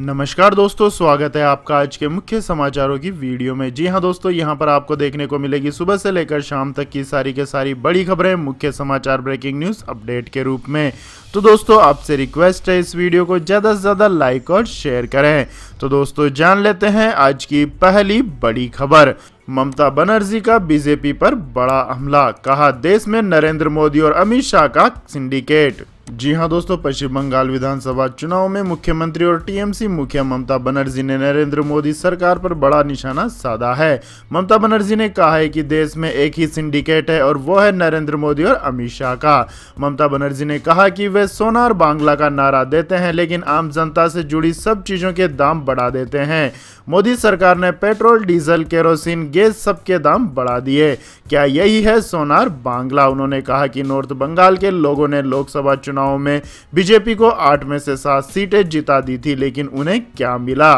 नमस्कार दोस्तों स्वागत है आपका आज के मुख्य समाचारों की वीडियो में जी हाँ दोस्तों यहाँ पर आपको देखने को मिलेगी सुबह से लेकर शाम तक की सारी के सारी बड़ी खबरें मुख्य समाचार ब्रेकिंग न्यूज अपडेट के रूप में तो दोस्तों आपसे रिक्वेस्ट है इस वीडियो को ज़्यादा से ज़्यादा लाइक और शेयर करें तो दोस्तों जान लेते हैं आज की पहली बड़ी खबर ममता बनर्जी का बीजेपी पर बड़ा हमला कहा देश में नरेंद्र मोदी और अमित शाह का सिंडिकेट जी हाँ दोस्तों पश्चिम बंगाल विधानसभा चुनाव में मुख्यमंत्री और टीएमसी मुखिया ममता बनर्जी ने नरेंद्र मोदी सरकार पर बड़ा निशाना साधा है ममता बनर्जी ने कहा है कि देश में एक ही सिंडिकेट है और वो है नरेंद्र मोदी और अमित शाह का ममता बनर्जी ने कहा कि वे सोना और बांग्ला का नारा देते हैं लेकिन आम जनता से जुड़ी सब चीज़ों के दाम बढ़ा देते हैं मोदी सरकार ने पेट्रोल डीजल केरोसिन गैस सबके दाम बढ़ा दिए क्या यही है सोनार बांग्ला उन्होंने कहा कि नॉर्थ बंगाल के लोगों ने लोकसभा चुनाव चुनाव में बीजेपी को आठ में से सात सीटें जिता दी थी लेकिन उन्हें क्या मिला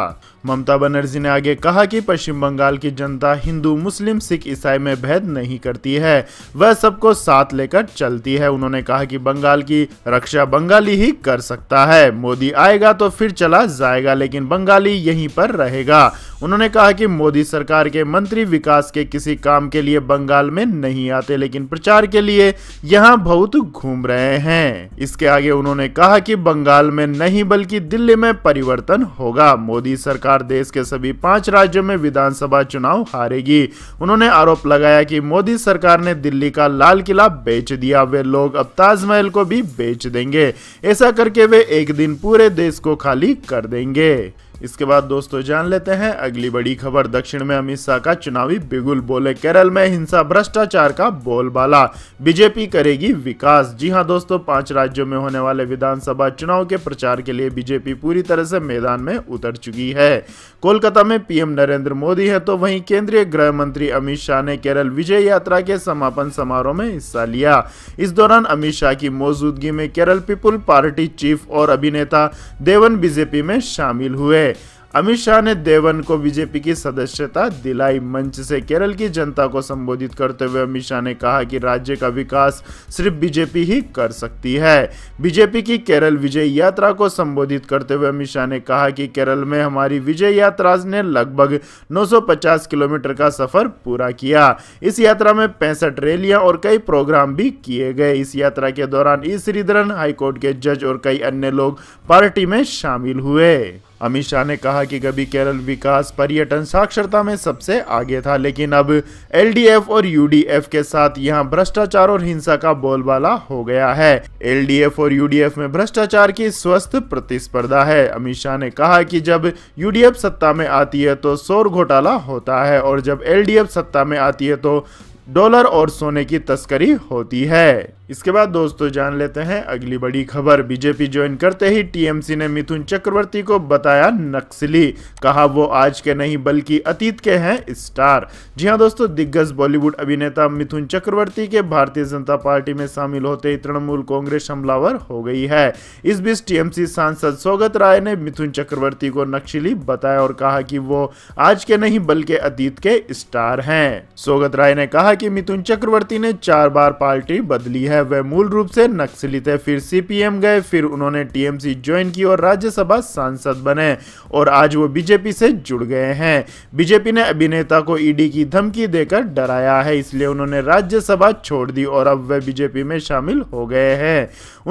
ममता बनर्जी ने आगे कहा कि पश्चिम बंगाल की जनता हिंदू मुस्लिम सिख ईसाई में भेद नहीं करती है वह सबको साथ लेकर चलती है उन्होंने कहा कि बंगाल की रक्षा बंगाली ही कर सकता है मोदी आएगा तो फिर चला जाएगा लेकिन बंगाली यहीं पर रहेगा उन्होंने कहा कि मोदी सरकार के मंत्री विकास के किसी काम के लिए बंगाल में नहीं आते लेकिन प्रचार के लिए यहाँ बहुत घूम रहे हैं इसके आगे उन्होंने कहा कि बंगाल में नहीं बल्कि दिल्ली में परिवर्तन होगा मोदी सरकार सरकार देश के सभी पांच राज्यों में विधानसभा चुनाव हारेगी उन्होंने आरोप लगाया कि मोदी सरकार ने दिल्ली का लाल किला बेच दिया वे लोग अब ताजमहल को भी बेच देंगे ऐसा करके वे एक दिन पूरे देश को खाली कर देंगे इसके बाद दोस्तों जान लेते हैं अगली बड़ी खबर दक्षिण में अमित शाह का चुनावी बिगुल बोले केरल में हिंसा भ्रष्टाचार का बोलबाला बीजेपी करेगी विकास जी हाँ दोस्तों पांच राज्यों में होने वाले विधानसभा चुनाव के प्रचार के लिए बीजेपी पूरी तरह से मैदान में उतर चुकी है कोलकाता में पीएम नरेंद्र मोदी है तो वही केंद्रीय गृह मंत्री अमित शाह ने केरल विजय यात्रा के समापन समारोह में हिस्सा लिया इस दौरान अमित शाह की मौजूदगी में केरल पीपुल पार्टी चीफ और अभिनेता देवन बीजेपी में शामिल हुए है अमित शाह ने देवन को बीजेपी की सदस्यता दिलाई मंच से केरल की जनता को संबोधित करते हुए अमित शाह ने कहा कि राज्य का विकास सिर्फ बीजेपी ही कर सकती है बीजेपी की केरल विजय यात्रा को संबोधित करते हुए अमित शाह ने कहा कि केरल में हमारी विजय यात्रा ने लगभग 950 किलोमीटर का सफर पूरा किया इस यात्रा में पैंसठ रैलियां और कई प्रोग्राम भी किए गए इस यात्रा के दौरान ई श्रीधरन हाईकोर्ट के जज और कई अन्य लोग पार्टी में शामिल हुए अमित शाह ने कहा कि कभी केरल विकास पर्यटन साक्षरता में सबसे आगे था लेकिन अब एलडीएफ और यूडीएफ के साथ यहां भ्रष्टाचार और हिंसा का बोलबाला हो गया है एलडीएफ और यूडीएफ में भ्रष्टाचार की स्वस्थ प्रतिस्पर्धा है अमित शाह ने कहा कि जब यूडीएफ सत्ता में आती है तो शोर घोटाला होता है और जब एलडीएफ सत्ता में आती है तो डॉलर और सोने की तस्करी होती है इसके बाद दोस्तों जान लेते हैं अगली बड़ी खबर बीजेपी ज्वाइन करते ही टीएमसी ने मिथुन चक्रवर्ती को बताया नक्सली कहा वो आज के नहीं बल्कि अतीत के हैं स्टार जी हाँ दोस्तों दिग्गज बॉलीवुड अभिनेता मिथुन चक्रवर्ती के भारतीय जनता पार्टी में शामिल होते ही तृणमूल कांग्रेस हमलावर हो गई है इस बीच टीएमसी सांसद सौगत राय ने मिथुन चक्रवर्ती को नक्सली बताया और कहा कि वो आज के नहीं बल्कि अतीत के स्टार हैं सौगत राय ने कहा कि मिथुन चक्रवर्ती ने चार बार पार्टी बदली है है वह मूल रूप से नक्सली थे फिर सीपीएम गए फिर उन्होंने टीएमसी ज्वाइन की और राज्यसभा सांसद बने और आज वो बीजेपी से जुड़ गए हैं बीजेपी ने अभिनेता को ईडी e की धमकी देकर डराया है इसलिए उन्होंने राज्यसभा छोड़ दी और अब वह बीजेपी में शामिल हो गए हैं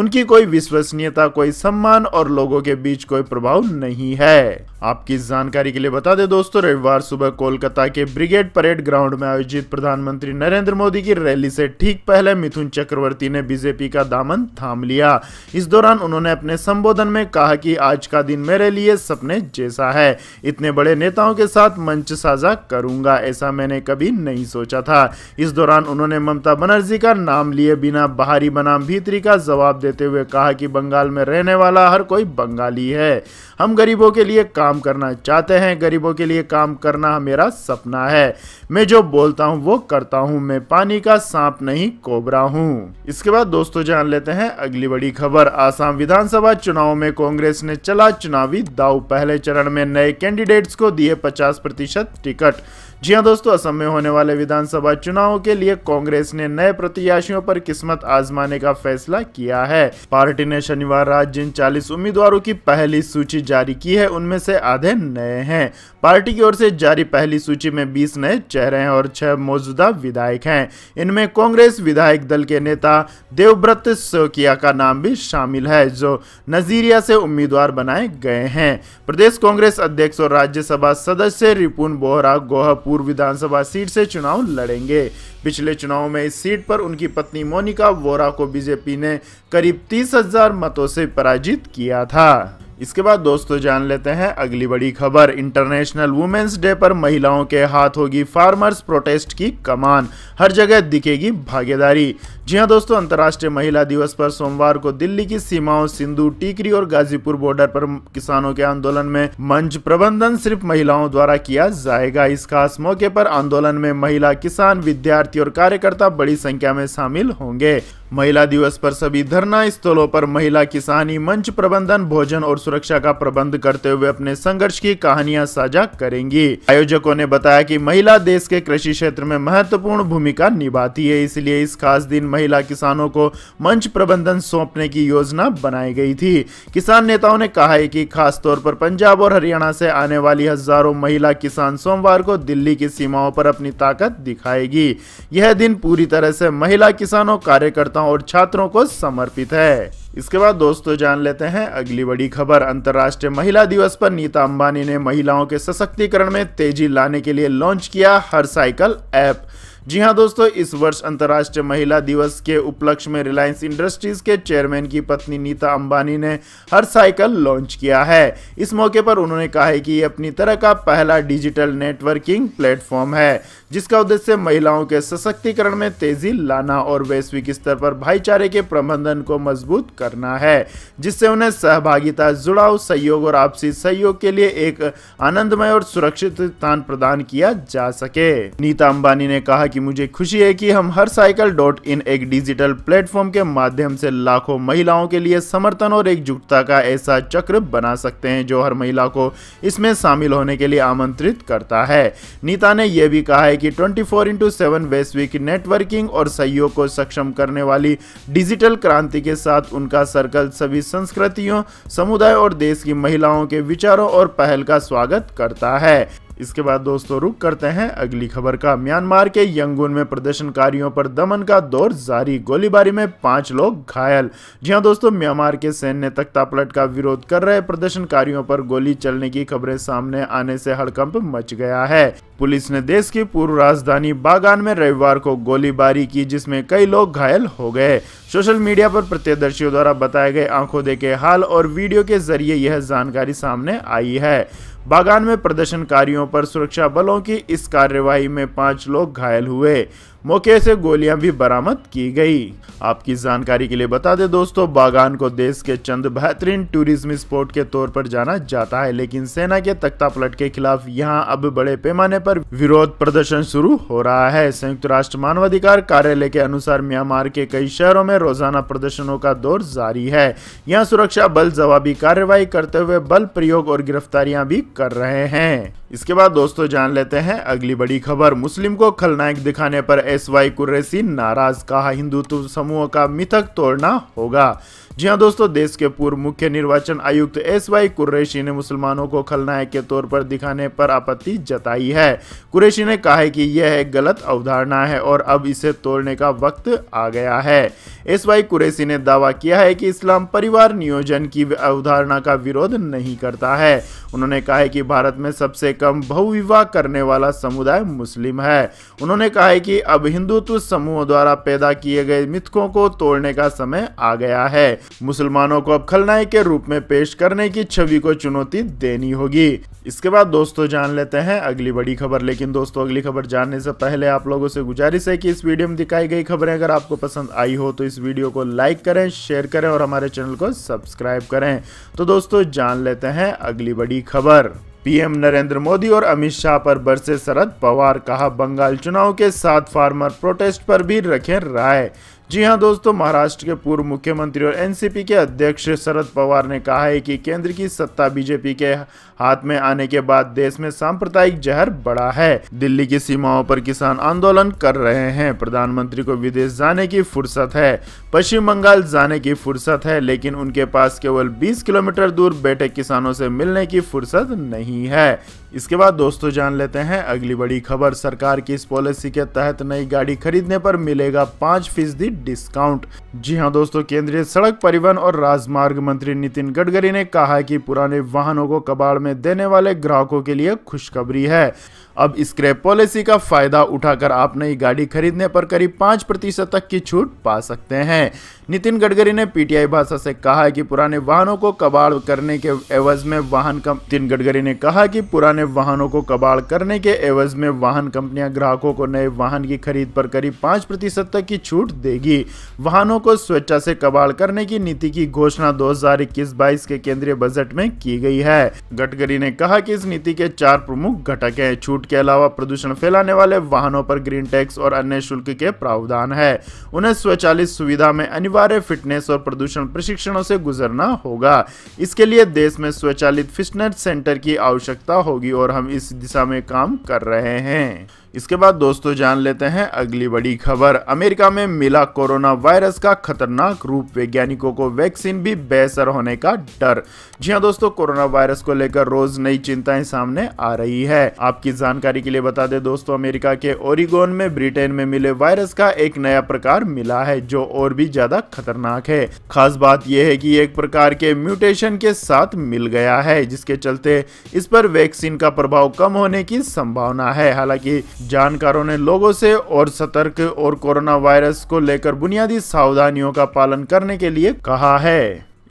उनकी कोई विश्वसनीयता कोई सम्मान और लोगों के बीच कोई प्रभाव नहीं है आपकी जानकारी के लिए बता दें दोस्तों रविवार सुबह कोलकाता के ब्रिगेड परेड ग्राउंड में आयोजित प्रधानमंत्री नरेंद्र मोदी की रैली से ठीक पहले मिथुन चक्रवर्ती चक्रवर्ती ने बीजेपी का दामन थाम लिया इस दौरान उन्होंने अपने संबोधन में कहा कि आज का दिन मेरे लिए सपने जैसा है इतने बड़े नेताओं के साथ मंच साझा करूंगा ऐसा मैंने कभी नहीं सोचा था इस दौरान उन्होंने ममता बनर्जी का नाम लिए बिना बाहरी बनाम भीतरी का जवाब देते हुए कहा कि बंगाल में रहने वाला हर कोई बंगाली है हम गरीबों के लिए काम करना चाहते हैं गरीबों के लिए काम करना मेरा सपना है मैं जो बोलता हूँ वो करता हूँ मैं पानी का सांप नहीं कोबरा हूँ इसके बाद दोस्तों जान लेते हैं अगली बड़ी खबर आसाम विधानसभा चुनाव में कांग्रेस ने चला चुनावी दाव पहले चरण में नए कैंडिडेट्स को दिए 50 प्रतिशत टिकट जी हाँ दोस्तों असम में होने वाले विधानसभा चुनाव के लिए कांग्रेस ने नए प्रत्याशियों पर किस्मत आजमाने का फैसला किया है पार्टी ने शनिवार रात जिन 40 उम्मीदवारों की पहली सूची जारी की है उनमें से आधे नए हैं पार्टी की ओर से जारी पहली सूची में बीस नए चेहरे हैं और छह मौजूदा विधायक हैं इनमें कांग्रेस विधायक दल के नेता देवव्रत सोकिया का नाम भी शामिल है जो नजीरिया से उम्मीदवार बनाए गए हैं प्रदेश कांग्रेस अध्यक्ष और राज्यसभा सदस्य रिपुन बोहरा गोहपुर विधानसभा सीट से चुनाव लड़ेंगे पिछले चुनाव में इस सीट पर उनकी पत्नी मोनिका वोरा को बीजेपी ने करीब तीस हजार मतों से पराजित किया था इसके बाद दोस्तों जान लेते हैं अगली बड़ी खबर इंटरनेशनल वुमेन्स डे पर महिलाओं के हाथ होगी फार्मर्स प्रोटेस्ट की कमान हर जगह दिखेगी भागीदारी जी हाँ दोस्तों अंतर्राष्ट्रीय महिला दिवस पर सोमवार को दिल्ली की सीमाओं सिंधु टीकरी और गाजीपुर बॉर्डर पर किसानों के आंदोलन में मंच प्रबंधन सिर्फ महिलाओं द्वारा किया जाएगा इस खास मौके पर आंदोलन में महिला किसान विद्यार्थी और कार्यकर्ता बड़ी संख्या में शामिल होंगे महिला दिवस पर सभी धरना स्थलों पर महिला किसानी मंच प्रबंधन भोजन और सुरक्षा का प्रबंध करते हुए अपने संघर्ष की कहानियां साझा करेंगी आयोजकों ने बताया कि महिला देश के कृषि क्षेत्र में महत्वपूर्ण भूमिका निभाती है इसलिए इस खास दिन महिला किसानों को मंच प्रबंधन सौंपने की योजना बनाई गई थी किसान नेताओं ने कहा है कि तौर पर पंजाब और हरियाणा से आने वाली हजारों महिला किसान सोमवार को दिल्ली की सीमाओं पर अपनी ताकत दिखाएगी यह दिन पूरी तरह से महिला किसानों कार्यकर्ताओं छात्राओं और छात्रों को समर्पित है इसके बाद दोस्तों जान लेते हैं अगली बड़ी खबर अंतर्राष्ट्रीय महिला दिवस पर नीता अंबानी ने महिलाओं के सशक्तिकरण में तेजी लाने के लिए लॉन्च किया हर साइकिल ऐप जी हाँ दोस्तों इस वर्ष अंतर्राष्ट्रीय महिला दिवस के उपलक्ष्य में रिलायंस इंडस्ट्रीज के चेयरमैन की पत्नी नीता अंबानी ने हर साइकिल लॉन्च किया है इस मौके पर उन्होंने कहा है कि ये अपनी तरह का पहला डिजिटल नेटवर्किंग प्लेटफॉर्म है जिसका उद्देश्य महिलाओं के सशक्तिकरण में तेजी लाना और वैश्विक स्तर पर भाईचारे के प्रबंधन को मजबूत करना है जिससे उन्हें सहभागिता जुड़ाव सहयोग और आपसी सहयोग के लिए एक आनंदमय और सुरक्षित स्थान प्रदान किया जा सके नीता अंबानी ने कहा हालांकि मुझे खुशी है कि हम हर साइकिल डॉट इन एक डिजिटल प्लेटफॉर्म के माध्यम से लाखों महिलाओं के लिए समर्थन और एकजुटता का ऐसा चक्र बना सकते हैं जो हर महिला को इसमें शामिल होने के लिए आमंत्रित करता है नीता ने यह भी कहा है कि ट्वेंटी फोर इंटू सेवन वैश्विक नेटवर्किंग और सहयोग को सक्षम करने वाली डिजिटल क्रांति के साथ उनका सर्कल सभी संस्कृतियों समुदाय और देश की महिलाओं के विचारों और पहल का स्वागत करता है इसके बाद दोस्तों रुक करते हैं अगली खबर का म्यांमार के यंगून में प्रदर्शनकारियों पर दमन का दौर जारी गोलीबारी में पांच लोग घायल जी हाँ दोस्तों म्यांमार के सैन्य तख्तापलट का विरोध कर रहे प्रदर्शनकारियों पर गोली चलने की खबरें सामने आने से हड़कंप मच गया है पुलिस ने देश की पूर्व राजधानी बागान में रविवार को गोलीबारी की जिसमें कई लोग घायल हो गए सोशल मीडिया पर प्रत्यदर्शियों द्वारा बताए गए आंखों देखे हाल और वीडियो के जरिए यह जानकारी सामने आई है बागान में प्रदर्शनकारियों पर सुरक्षा बलों की इस कार्यवाही में पांच लोग घायल हुए मौके से गोलियां भी बरामद की गई आपकी जानकारी के लिए बता दें दोस्तों बागान को देश के चंद बेहतरीन टूरिज्म स्पॉट के तौर पर जाना जाता है लेकिन सेना के तख्ता पलट के खिलाफ यहां अब बड़े पैमाने पर विरोध प्रदर्शन शुरू हो रहा है संयुक्त राष्ट्र मानवाधिकार कार्यालय के अनुसार म्यांमार के कई शहरों में रोजाना प्रदर्शनों का दौर जारी है यहाँ सुरक्षा बल जवाबी कार्रवाई करते हुए बल प्रयोग और गिरफ्तारियां भी कर रहे हैं इसके बाद दोस्तों जान लेते हैं अगली बड़ी खबर मुस्लिम को खलनायक दिखाने पर एस वाई कुर्रेसी नाराज कहा हिंदुत्व समूह का मिथक तोड़ना होगा जी हाँ दोस्तों देश के पूर्व मुख्य निर्वाचन आयुक्त एस वाई कुरैशी ने मुसलमानों को खलनायक के तौर पर दिखाने पर आपत्ति जताई है कुरैशी ने कहा है कि यह एक गलत अवधारणा है और अब इसे तोड़ने का वक्त आ गया है एस वाई कुरैशी ने दावा किया है कि इस्लाम परिवार नियोजन की अवधारणा का विरोध नहीं करता है उन्होंने कहा है कि भारत में सबसे कम बहुविवाह करने वाला समुदाय मुस्लिम है उन्होंने कहा है कि अब हिंदुत्व समूहों द्वारा पैदा किए गए मिथकों को तोड़ने का समय आ गया है मुसलमानों को अब खलनायक के रूप में पेश करने की छवि को चुनौती देनी होगी इसके बाद दोस्तों जान लेते हैं अगली बड़ी खबर लेकिन दोस्तों अगली खबर जानने से पहले आप लोगों से गुजारिश है कि इस वीडियो में दिखाई गई खबरें अगर आपको पसंद आई हो तो इस वीडियो को लाइक करें शेयर करें और हमारे चैनल को सब्सक्राइब करें तो दोस्तों जान लेते हैं अगली बड़ी खबर पीएम नरेंद्र मोदी और अमित शाह पर बरसे शरद पवार कहा बंगाल चुनाव के साथ फार्मर प्रोटेस्ट पर भी रखें राय जी हां दोस्तों महाराष्ट्र के पूर्व मुख्यमंत्री और एनसीपी के अध्यक्ष शरद पवार ने कहा है कि केंद्र की सत्ता बीजेपी के हाथ में आने के बाद देश में सांप्रदायिक जहर बढ़ा है दिल्ली की सीमाओं पर किसान आंदोलन कर रहे हैं प्रधानमंत्री को विदेश जाने की फुर्सत है पश्चिम बंगाल जाने की फुर्सत है लेकिन उनके पास केवल बीस किलोमीटर दूर बैठे किसानों से मिलने की फुर्सत नहीं है इसके बाद दोस्तों जान लेते हैं अगली बड़ी खबर सरकार की इस पॉलिसी के तहत नई गाड़ी खरीदने पर मिलेगा पाँच फीसदी डिस्काउंट जी हाँ दोस्तों केंद्रीय सड़क परिवहन और राजमार्ग मंत्री नितिन गडकरी ने कहा कि पुराने वाहनों को कबाड़ में देने वाले ग्राहकों के लिए खुशखबरी है अब स्क्रैप पॉलिसी का फायदा उठाकर आप नई गाड़ी खरीदने पर करीब पाँच प्रतिशत तक की छूट पा सकते हैं नितिन गडकरी ने पीटीआई भाषा से कहा कि पुराने वाहनों को कबाड़ करने के एवज में वाहन नितिन गडकरी ने कहा कि पुराने वाहनों को कबाड़ करने के एवज में वाहन कंपनियां ग्राहकों को नए वाहन की खरीद पर करीब पाँच प्रतिशत तक की छूट देगी वाहनों को स्वेच्छा से कबाड़ करने की नीति की घोषणा दो हजार इक्कीस बाईस के केंद्रीय बजट में की गई है गडकरी ने कहा की इस नीति के चार प्रमुख घटक है छूट छूट के अलावा प्रदूषण फैलाने वाले वाहनों पर ग्रीन टैक्स और अन्य शुल्क के प्रावधान है उन्हें स्वचालित सुविधा में अनिवार्य फिटनेस और प्रदूषण प्रशिक्षणों से गुजरना होगा इसके लिए देश में स्वचालित फिटनेस सेंटर की आवश्यकता होगी और हम इस दिशा में काम कर रहे हैं इसके बाद दोस्तों जान लेते हैं अगली बड़ी खबर अमेरिका में मिला कोरोना वायरस का खतरनाक रूप वैज्ञानिकों को वैक्सीन भी बेसर होने का डर जी हाँ दोस्तों कोरोना वायरस को लेकर रोज नई चिंताएं सामने आ रही है आपकी जानकारी के लिए बता दे दोस्तों अमेरिका के ओरिगोन में ब्रिटेन में मिले वायरस का एक नया प्रकार मिला है जो और भी ज्यादा खतरनाक है खास बात यह है की एक प्रकार के म्यूटेशन के साथ मिल गया है जिसके चलते इस पर वैक्सीन का प्रभाव कम होने की संभावना है हालांकि जानकारों ने लोगों से और सतर्क और कोरोना वायरस को लेकर बुनियादी सावधानियों का पालन करने के लिए कहा है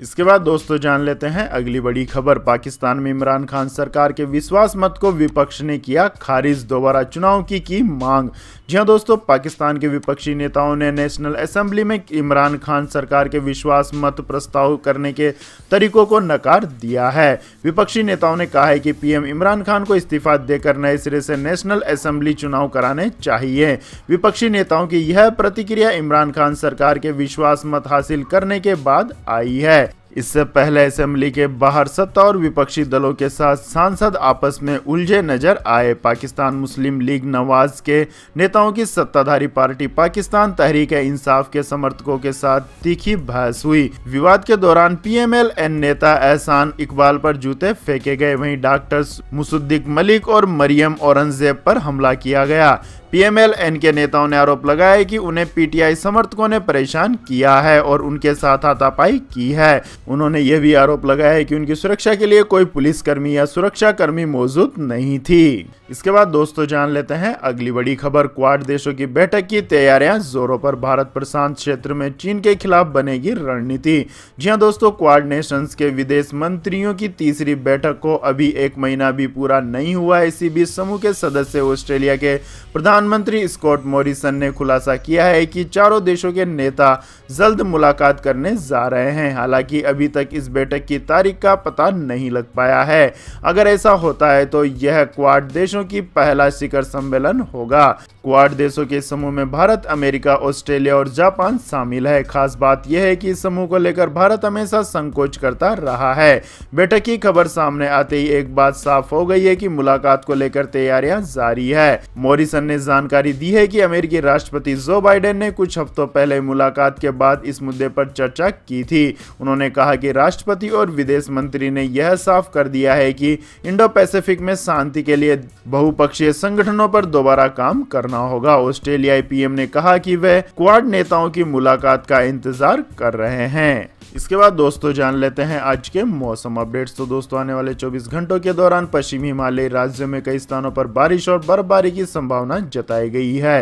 इसके बाद दोस्तों जान लेते हैं अगली बड़ी खबर पाकिस्तान में इमरान खान सरकार के विश्वास मत को विपक्ष ने किया खारिज दोबारा चुनाव की की मांग जी हाँ दोस्तों पाकिस्तान के विपक्षी नेताओं ने नेशनल असेंबली में इमरान खान सरकार के विश्वास मत प्रस्ताव करने के तरीकों को नकार दिया है विपक्षी नेताओं ने कहा है कि पीएम इमरान खान को इस्तीफा देकर नए सिरे से नेशनल असेंबली चुनाव कराने चाहिए विपक्षी नेताओं की यह प्रतिक्रिया इमरान खान सरकार के विश्वास मत हासिल करने के बाद आई है इससे पहले असेंबली के बाहर सत्ता और विपक्षी दलों के साथ सांसद आपस में उलझे नजर आए पाकिस्तान मुस्लिम लीग नवाज के नेताओं की सत्ताधारी पार्टी पाकिस्तान तहरीक इंसाफ के समर्थकों के साथ तीखी बहस हुई विवाद के दौरान पीएमएलएन नेता एहसान इकबाल पर जूते फेंके गए वहीं डॉक्टर मुसुद्दीक मलिक और मरियम औरंगजेब पर हमला किया गया पीएमएलएन के नेताओं ने आरोप लगाया कि उन्हें पीटीआई समर्थकों ने परेशान किया है और उनके साथ हाथापाई की है उन्होंने ये भी आरोप लगाया है कि उनकी सुरक्षा के लिए कोई पुलिसकर्मी या सुरक्षा कर्मी मौजूद नहीं थी इसके बाद दोस्तों जान लेते हैं अगली बड़ी खबर क्वाड देशों की बैठक की तैयारियां जोरों पर भारत प्रशांत क्षेत्र में चीन के खिलाफ बनेगी रणनीति जी हाँ दोस्तों क्वाड नेशंस के विदेश मंत्रियों की तीसरी बैठक को अभी एक महीना भी पूरा नहीं हुआ इसी बीच समूह के सदस्य ऑस्ट्रेलिया के प्रधान प्रधानमंत्री स्कॉट मॉरिसन ने खुलासा किया है कि चारों देशों के नेता जल्द मुलाकात करने जा रहे हैं हालांकि अभी तक इस बैठक की तारीख का पता नहीं लग पाया है अगर ऐसा होता है तो यह क्वाड देशों की पहला शिखर सम्मेलन होगा क्वाड देशों के समूह में भारत अमेरिका ऑस्ट्रेलिया और जापान शामिल है खास बात यह है कि समूह को लेकर भारत हमेशा संकोच करता रहा है बैठक की खबर सामने आते ही एक बात साफ हो गई है कि मुलाकात को लेकर तैयारियां जारी है मॉरिसन ने जानकारी दी है कि अमेरिकी राष्ट्रपति जो बाइडेन ने कुछ हफ्तों पहले मुलाकात के बाद इस मुद्दे पर चर्चा की थी उन्होंने कहा कि राष्ट्रपति और विदेश मंत्री ने यह साफ कर दिया है कि इंडो पैसिफिक में शांति के लिए बहुपक्षीय संगठनों पर दोबारा काम करना होगा ऑस्ट्रेलियाई पीएम ने कहा कि वह क्वाड नेताओं की मुलाकात का इंतजार कर रहे हैं इसके बाद दोस्तों जान लेते हैं आज के मौसम अपडेट्स तो दोस्तों आने वाले 24 घंटों के दौरान पश्चिमी हिमालय राज्यों में कई स्थानों पर बारिश और बर्फबारी की संभावना जताई गई है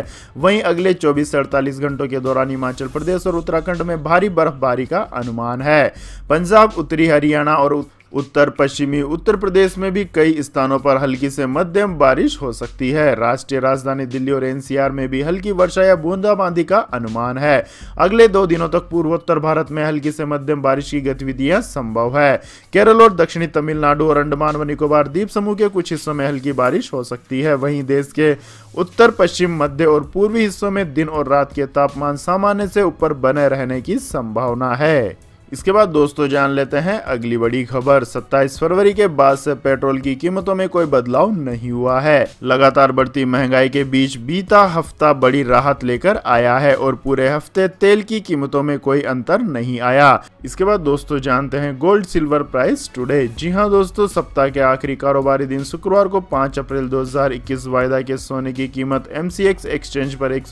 वहीं अगले 24 से 48 घंटों के दौरान हिमाचल प्रदेश और उत्तराखंड में भारी बर्फबारी का अनुमान है पंजाब उत्तरी हरियाणा और उत्तर पश्चिमी उत्तर प्रदेश में भी कई स्थानों पर हल्की से मध्यम बारिश हो सकती है राष्ट्रीय राजधानी दिल्ली और एनसीआर में भी हल्की वर्षा या बूंदाबांदी का अनुमान है अगले दो दिनों तक पूर्वोत्तर भारत में हल्की से मध्यम बारिश की गतिविधियां संभव है केरल और दक्षिणी तमिलनाडु और अंडमान व निकोबार द्वीप समूह के कुछ हिस्सों में हल्की बारिश हो सकती है वहीं देश के उत्तर पश्चिम मध्य और पूर्वी हिस्सों में दिन और रात के तापमान सामान्य से ऊपर बने रहने की संभावना है इसके बाद दोस्तों जान लेते हैं अगली बड़ी खबर 27 फरवरी के बाद से पेट्रोल की कीमतों में कोई बदलाव नहीं हुआ है लगातार बढ़ती महंगाई के बीच बीता हफ्ता बड़ी राहत लेकर आया है और पूरे हफ्ते तेल की कीमतों में कोई अंतर नहीं आया इसके बाद दोस्तों जानते हैं गोल्ड सिल्वर प्राइस टूडे जी हाँ दोस्तों सप्ताह के आखिरी कारोबारी दिन शुक्रवार को पाँच अप्रैल दो वायदा के सोने की कीमत एम एक्सचेंज पर एक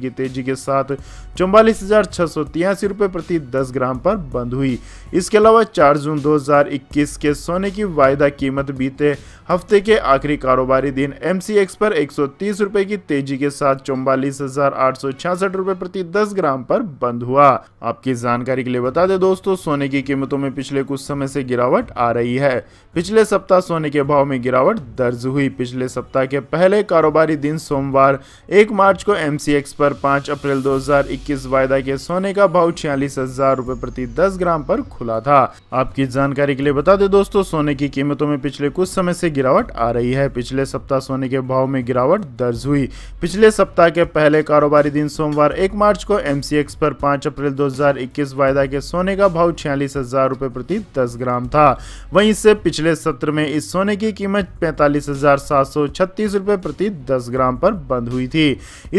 की तेजी के साथ चौवालीस हजार प्रति दस ग्राम पर बंद हुई इसके अलावा 4 जून 2021 के सोने की वायदा कीमत बीते हफ्ते के आखिरी कारोबारी दिन एम पर एक सौ की तेजी के साथ चौवालीस हजार प्रति 10 ग्राम पर बंद हुआ आपकी जानकारी के लिए बता दें दोस्तों सोने की कीमतों में पिछले कुछ समय से गिरावट आ रही है पिछले सप्ताह सोने के भाव में गिरावट दर्ज हुई पिछले सप्ताह के पहले कारोबारी दिन सोमवार 1 मार्च को एम पर 5 अप्रैल 2021 वायदा के सोने का भाव छियालीस हजार प्रति प्रति 10 ग्राम पर खुला था आपकी जानकारी के लिए बता दें दोस्तों सोने की कीमतों में पिछले कुछ समय से गिरावट आ रही है पिछले सप्ताह सोने के भाव में गिरावट दर्ज हुई पिछले सप्ताह के पहले कारोबारी दिन सोमवार एक मार्च को एम पर पांच अप्रैल दो वायदा के सोने का भाव छियालीस हजार प्रति दस ग्राम था वही इससे पिछले सत्र में इस सोने की कीमत पैंतालीस हजार सात सौ छत्तीस प्रति दस ग्राम पर बंद हुई थी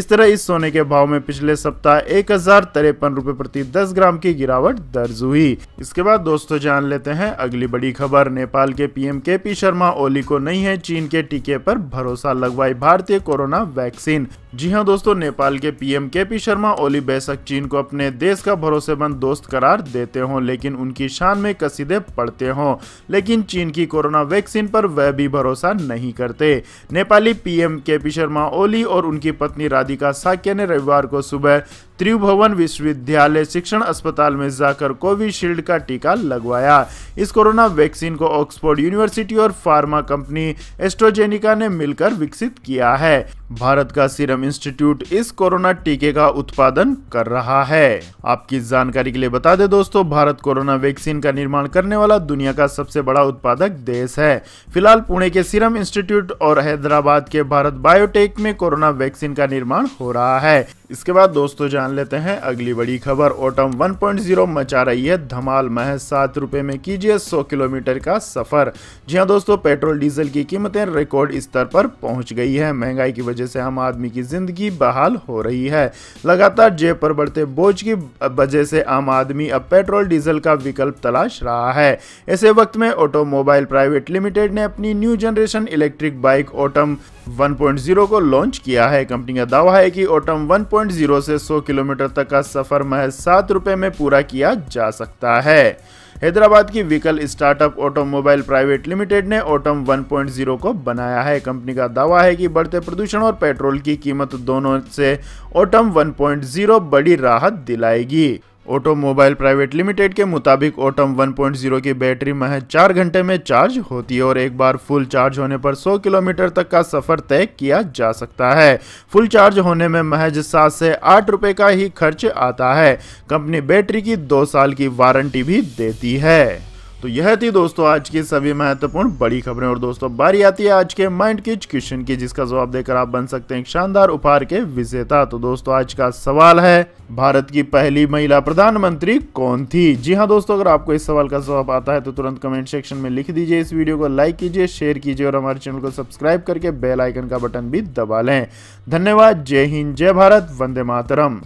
इस तरह इस सोने के भाव में पिछले सप्ताह एक हजार तिरपन रुपये प्रति दस ग्राम की गिरावट दर्ज हुई इसके बाद दोस्तों जान लेते हैं अगली बड़ी खबर नेपाल के पीएम के पी शर्मा ओली को नहीं है चीन के टीके पर भरोसा लगवाई भारतीय कोरोना वैक्सीन जी हाँ दोस्तों नेपाल के पीएम के पी शर्मा ओली बेशक चीन को अपने देश का भरोसेमंद दोस्त करार देते हो लेकिन उनकी शान में कसीदे पड़ते हो लेकिन चीन की कोरोना वैक्सीन पर वह भी भरोसा नहीं करते Nepali PM K P Sharma Oli और उनकी पत्नी राधिका साक्य ने रविवार को सुबह त्रिभुवन विश्वविद्यालय शिक्षण अस्पताल में जाकर कोविशील्ड का टीका लगवाया इस कोरोना वैक्सीन को ऑक्सफोर्ड यूनिवर्सिटी और फार्मा कंपनी एस्ट्रोजेनिका ने मिलकर विकसित किया है भारत का सीरम इंस्टीट्यूट इस कोरोना टीके का उत्पादन कर रहा है आपकी जानकारी के लिए बता दें दोस्तों भारत कोरोना वैक्सीन का निर्माण करने वाला दुनिया का सबसे बड़ा उत्पादक देश है फिलहाल पुणे के सीरम इंस्टीट्यूट और हैदराबाद के भारत बायोटेक में कोरोना वैक्सीन का निर्माण हो रहा है इसके बाद दोस्तों जान लेते हैं अगली बड़ी खबर ओटम वन मचा रही है धमाल महज सात रुपए में कीजिए सौ किलोमीटर का सफर जी हाँ दोस्तों पेट्रोल डीजल की कीमतें रिकॉर्ड स्तर पर पहुंच गई है महंगाई की वजह से आम आदमी की ज़िंदगी बहाल हो रही है लगातार जेब पर बढ़ते बोझ की वजह से आम आदमी अब पेट्रोल डीजल का विकल्प तलाश रहा है ऐसे वक्त में ऑटोमोबाइल प्राइवेट लिमिटेड ने अपनी new generation electric bike Atum 1.0 को लॉन्च किया है कंपनी का दावा है कि ऑटम 1.0 से 100 किलोमीटर तक का सफर महज सात रुपये में पूरा किया जा सकता है हैदराबाद की vehicle startup automobile private limited ने ऑटोम 1.0 को बनाया है कंपनी का दावा है कि बढ़ते प्रदूषण और पेट्रोल की कीमत दोनों से ऑटोम 1.0 बड़ी राहत दिलाएगी ऑटोमोबाइल प्राइवेट लिमिटेड के मुताबिक ओटम 1.0 की बैटरी महज चार घंटे में चार्ज होती है और एक बार फुल चार्ज होने पर 100 किलोमीटर तक का सफर तय किया जा सकता है फुल चार्ज होने में महज सात से आठ रुपये का ही खर्च आता है कंपनी बैटरी की दो साल की वारंटी भी देती है तो यह थी दोस्तों आज की सभी महत्वपूर्ण बड़ी खबरें और दोस्तों बारी आती है आज के माइंड किच क्वेश्चन की जिसका जवाब देकर आप बन सकते हैं शानदार उपहार के विजेता तो दोस्तों आज का सवाल है भारत की पहली महिला प्रधानमंत्री कौन थी जी हाँ दोस्तों अगर आपको इस सवाल का जवाब आता है तो तुरंत कमेंट सेक्शन में लिख दीजिए इस वीडियो को लाइक कीजिए शेयर कीजिए और हमारे चैनल को सब्सक्राइब करके बेलाइकन का बटन भी दबा लें धन्यवाद जय हिंद जय भारत वंदे मातरम